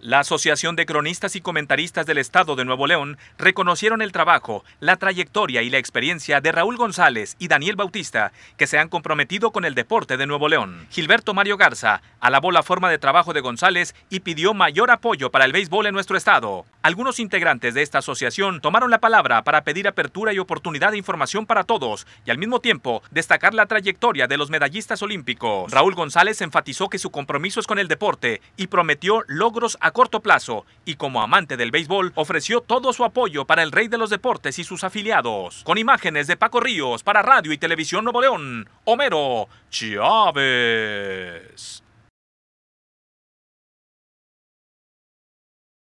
La Asociación de Cronistas y Comentaristas del Estado de Nuevo León reconocieron el trabajo, la trayectoria y la experiencia de Raúl González y Daniel Bautista, que se han comprometido con el deporte de Nuevo León. Gilberto Mario Garza alabó la forma de trabajo de González y pidió mayor apoyo para el béisbol en nuestro estado. Algunos integrantes de esta asociación tomaron la palabra para pedir apertura y oportunidad de información para todos y al mismo tiempo destacar la trayectoria de los medallistas olímpicos. Raúl González enfatizó que su compromiso es con el deporte y prometió logros a corto plazo y como amante del béisbol ofreció todo su apoyo para el rey de los deportes y sus afiliados. Con imágenes de Paco Ríos para Radio y Televisión Nuevo León, Homero Chávez.